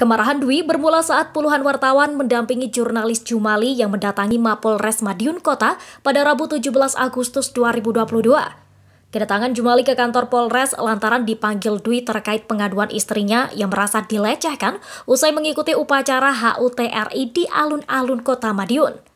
Kemarahan Dwi bermula saat puluhan wartawan mendampingi jurnalis Jumali yang mendatangi Mapolres Madiun Kota pada Rabu 17 Agustus 2022. Kedatangan Jumali ke kantor Polres lantaran dipanggil Dwi terkait pengaduan istrinya yang merasa dilecehkan usai mengikuti upacara HUT RI di alun-alun kota Madiun.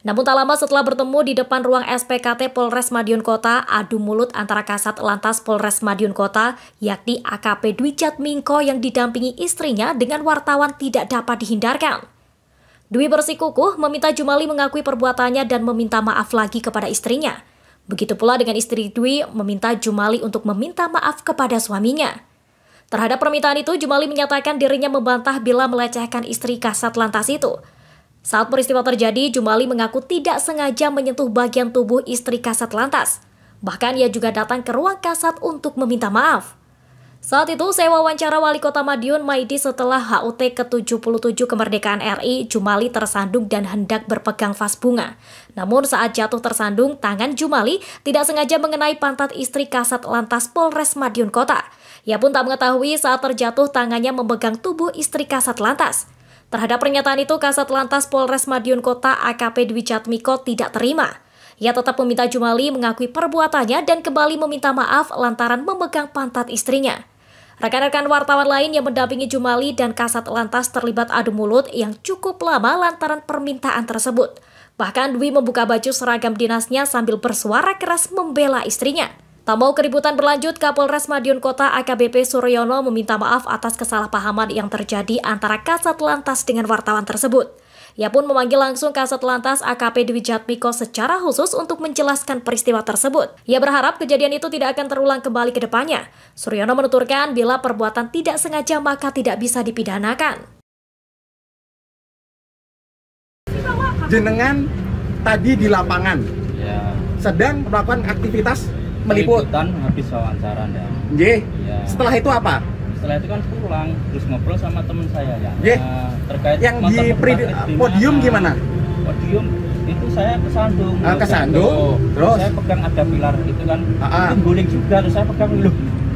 Namun tak lama setelah bertemu di depan ruang SPKT Polres Madiun Kota, adu mulut antara Kasat Lantas Polres Madiun Kota, yakni AKP Dwi Mingko yang didampingi istrinya dengan wartawan tidak dapat dihindarkan. Dwi bersikukuh meminta Jumali mengakui perbuatannya dan meminta maaf lagi kepada istrinya. Begitu pula dengan istri Dwi meminta Jumali untuk meminta maaf kepada suaminya. Terhadap permintaan itu, Jumali menyatakan dirinya membantah bila melecehkan istri Kasat Lantas itu. Saat peristiwa terjadi, Jumali mengaku tidak sengaja menyentuh bagian tubuh istri kasat lantas. Bahkan ia juga datang ke ruang kasat untuk meminta maaf. Saat itu, saya wawancara wali kota Madiun Maidi setelah HUT ke-77 kemerdekaan RI, Jumali tersandung dan hendak berpegang vas bunga. Namun saat jatuh tersandung, tangan Jumali tidak sengaja mengenai pantat istri kasat lantas Polres Madiun Kota. Ia pun tak mengetahui saat terjatuh tangannya memegang tubuh istri kasat lantas. Terhadap pernyataan itu, Kasat Lantas Polres Madiun Kota AKP Dwi Jatmiko tidak terima. Ia tetap meminta Jumali mengakui perbuatannya dan kembali meminta maaf lantaran memegang pantat istrinya. Rekan-rekan wartawan lain yang mendampingi Jumali dan Kasat Lantas terlibat adu mulut yang cukup lama lantaran permintaan tersebut. Bahkan Dwi membuka baju seragam dinasnya sambil bersuara keras membela istrinya. Tak mau keributan berlanjut, Kapolres Madiun Kota AKBP Suryono meminta maaf atas kesalahpahaman yang terjadi antara Kasat Lantas dengan wartawan tersebut. Ia pun memanggil langsung Kasat Lantas AKP Dwi Jatmiko secara khusus untuk menjelaskan peristiwa tersebut. Ia berharap kejadian itu tidak akan terulang kembali ke depannya. Suryono menuturkan bila perbuatan tidak sengaja maka tidak bisa dipidanakan. Jenengan tadi di lapangan ya. sedang melakukan aktivitas meliput Liputan habis wawancara ya. Ye. ya. setelah itu apa setelah itu kan pulang terus ngobrol sama teman saya ya Ye. Eh, terkait yang di podium gimana podium itu saya kesandung ah, kesandung terus, terus saya pegang ada pilar itu kan ah, ah. itu guling juga terus saya pegang dulu.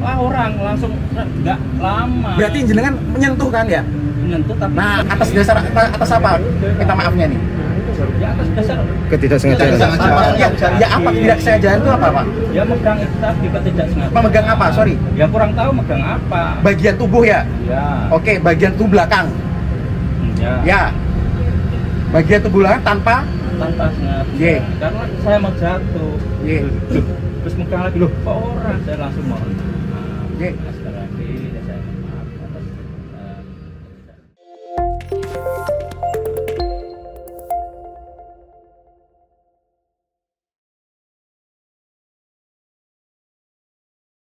lah orang langsung nggak lama berarti jenengan menyentuh kan ya menyentuh tapi nah atas dasar atas apa Kita maafnya nih ketidaksengajaan ya, ya apa ketidaksengajaan itu apa pak ya megang itu tadi ketidaksengajaan memegang apa sorry ya kurang tahu megang apa bagian tubuh ya ya oke bagian tubuh belakang ya, ya. bagian tubuh belakang tanpa tanpa sengaja yeah. karena saya mau jatuh yeah. terus megang lagi loh kok orang saya langsung mau yeah.